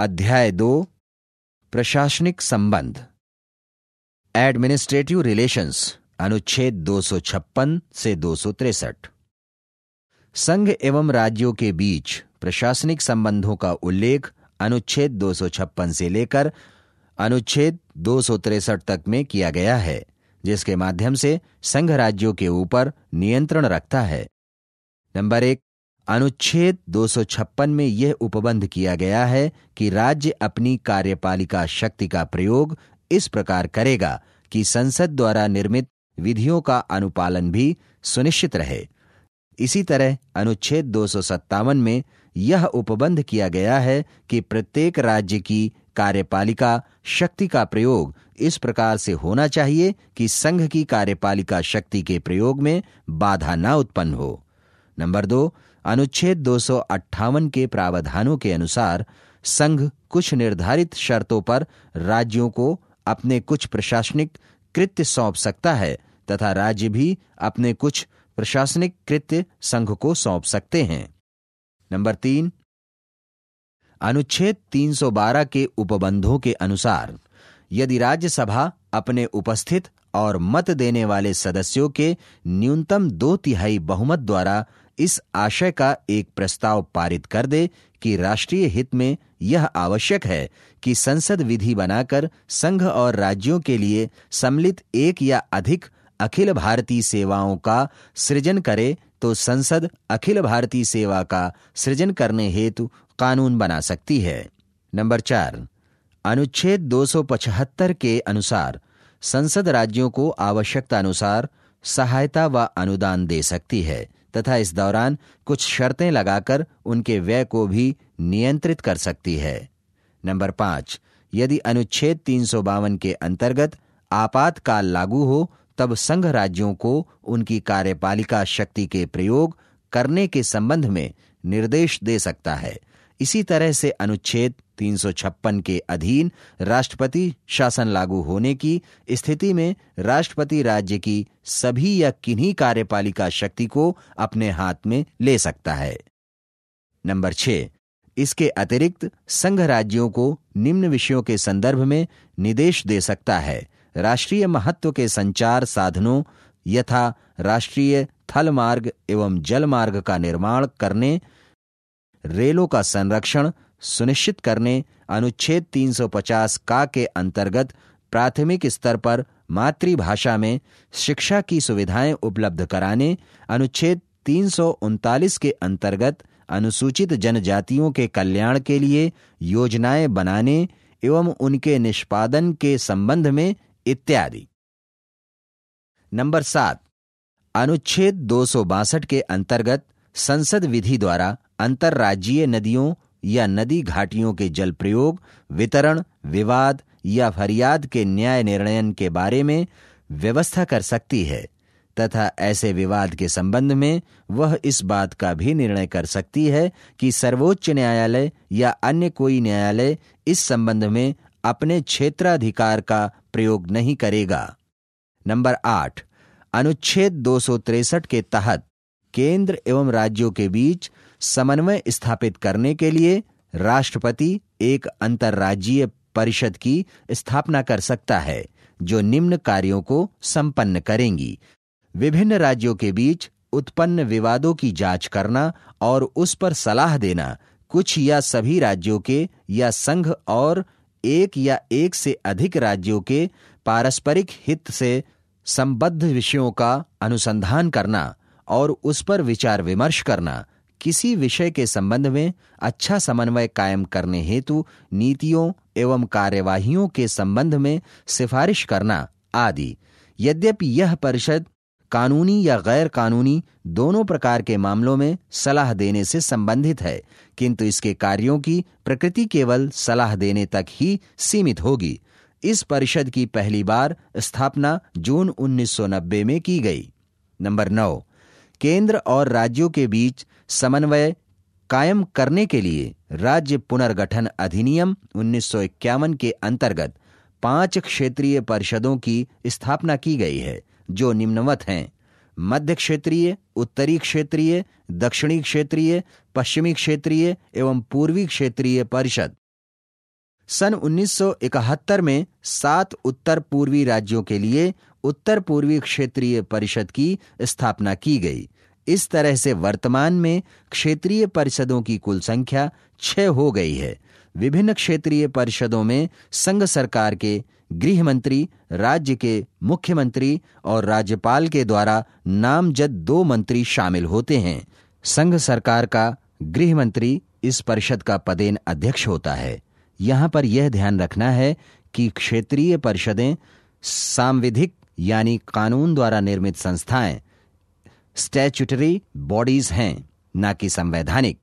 अध्याय दो प्रशासनिक संबंध एडमिनिस्ट्रेटिव रिलेशंस अनुच्छेद दो से दो संघ एवं राज्यों के बीच प्रशासनिक संबंधों का उल्लेख अनुच्छेद दो से लेकर अनुच्छेद दो तक में किया गया है जिसके माध्यम से संघ राज्यों के ऊपर नियंत्रण रखता है नंबर एक अनुच्छेद 256 में यह उपबंध किया गया है कि राज्य अपनी कार्यपालिका शक्ति का प्रयोग इस प्रकार करेगा कि संसद द्वारा निर्मित विधियों का अनुपालन भी सुनिश्चित रहे इसी तरह अनुच्छेद दो में यह उपबंध किया गया है कि प्रत्येक राज्य की कार्यपालिका शक्ति का प्रयोग इस प्रकार से होना चाहिए कि संघ की कार्यपालिका शक्ति के प्रयोग में बाधा न उत्पन्न हो नंबर दो अनुच्छेद दो के प्रावधानों के अनुसार संघ कुछ निर्धारित शर्तों पर राज्यों को अपने कुछ प्रशासनिक कृत्य सौंप सकता है तथा राज्य भी अपने कुछ प्रशासनिक कृत्य संघ को सौंप सकते हैं नंबर तीन अनुच्छेद 312 के उपबंधों के अनुसार यदि राज्यसभा अपने उपस्थित और मत देने वाले सदस्यों के न्यूनतम दो तिहाई बहुमत द्वारा इस आशय का एक प्रस्ताव पारित कर दे कि राष्ट्रीय हित में यह आवश्यक है कि संसद विधि बनाकर संघ और राज्यों के लिए सम्मिलित एक या अधिक अखिल भारतीय सेवाओं का सृजन करे तो संसद अखिल भारतीय सेवा का सृजन करने हेतु कानून बना सकती है नंबर चार अनुच्छेद 275 के अनुसार संसद राज्यों को आवश्यकता अनुसार सहायता व अनुदान दे सकती है तथा इस दौरान कुछ शर्तें लगाकर उनके व्यय को भी नियंत्रित कर सकती है नंबर पांच यदि अनुच्छेद तीन के अंतर्गत आपातकाल लागू हो तब संघ राज्यों को उनकी कार्यपालिका शक्ति के प्रयोग करने के संबंध में निर्देश दे सकता है इसी तरह से अनुच्छेद 356 के अधीन राष्ट्रपति शासन लागू होने की स्थिति में राष्ट्रपति राज्य की सभी या किन्हीं कार्यपालिका शक्ति को अपने हाथ में ले सकता है नंबर छह इसके अतिरिक्त संघ राज्यों को निम्न विषयों के संदर्भ में निदेश दे सकता है राष्ट्रीय महत्व के संचार साधनों यथा राष्ट्रीय थल मार्ग एवं जल मार्ग का निर्माण करने रेलों का संरक्षण सुनिश्चित करने अनुच्छेद 350 का के अंतर्गत प्राथमिक स्तर पर मातृभाषा में शिक्षा की सुविधाएं उपलब्ध कराने अनुच्छेद तीन के अंतर्गत अनुसूचित जनजातियों के कल्याण के लिए योजनाएं बनाने एवं उनके निष्पादन के संबंध में इत्यादि नंबर सात अनुच्छेद दो के अंतर्गत संसद विधि द्वारा अंतर्राज्यीय नदियों या नदी घाटियों के जल प्रयोग वितरण विवाद या फरियाद के न्याय निर्णयन के बारे में व्यवस्था कर सकती है तथा ऐसे विवाद के संबंध में वह इस बात का भी निर्णय कर सकती है कि सर्वोच्च न्यायालय या अन्य कोई न्यायालय इस संबंध में अपने क्षेत्राधिकार का प्रयोग नहीं करेगा नंबर आठ अनुच्छेद दो के तहत केंद्र एवं राज्यों के बीच समन्वय स्थापित करने के लिए राष्ट्रपति एक अंतर्राज्यीय परिषद की स्थापना कर सकता है जो निम्न कार्यों को संपन्न करेंगी विभिन्न राज्यों के बीच उत्पन्न विवादों की जांच करना और उस पर सलाह देना कुछ या सभी राज्यों के या संघ और एक या एक से अधिक राज्यों के पारस्परिक हित से संबद्ध विषयों का अनुसंधान करना और उस पर विचार विमर्श करना किसी विषय के संबंध में अच्छा समन्वय कायम करने हेतु नीतियों एवं कार्यवाहियों के संबंध में सिफारिश करना आदि यद्यपि यह परिषद कानूनी या गैर कानूनी दोनों प्रकार के मामलों में सलाह देने से संबंधित है किंतु इसके कार्यों की प्रकृति केवल सलाह देने तक ही सीमित होगी इस परिषद की पहली बार स्थापना जून 1990 में की गई नंबर नौ केंद्र और राज्यों के बीच समन्वय कायम करने के लिए राज्य पुनर्गठन अधिनियम उन्नीस के अंतर्गत पांच क्षेत्रीय परिषदों की स्थापना की गई है जो निम्नवत हैं मध्य क्षेत्रीय उत्तरी क्षेत्रीय दक्षिणी क्षेत्रीय पश्चिमी क्षेत्रीय एवं पूर्वी क्षेत्रीय परिषद सन 1971 में सात उत्तर पूर्वी राज्यों के लिए उत्तर पूर्वी क्षेत्रीय परिषद की स्थापना की गई इस तरह से वर्तमान में क्षेत्रीय परिषदों की कुल संख्या छह हो गई है विभिन्न क्षेत्रीय परिषदों में संघ सरकार के गृह मंत्री राज्य के मुख्यमंत्री और राज्यपाल के द्वारा नामजद दो मंत्री शामिल होते हैं संघ सरकार का गृह मंत्री इस परिषद का पदेन अध्यक्ष होता है यहाँ पर यह ध्यान रखना है कि क्षेत्रीय परिषदें सांविधिक यानी कानून द्वारा निर्मित संस्थाएं स्टैच्यूटरी बॉडीज हैं न कि संवैधानिक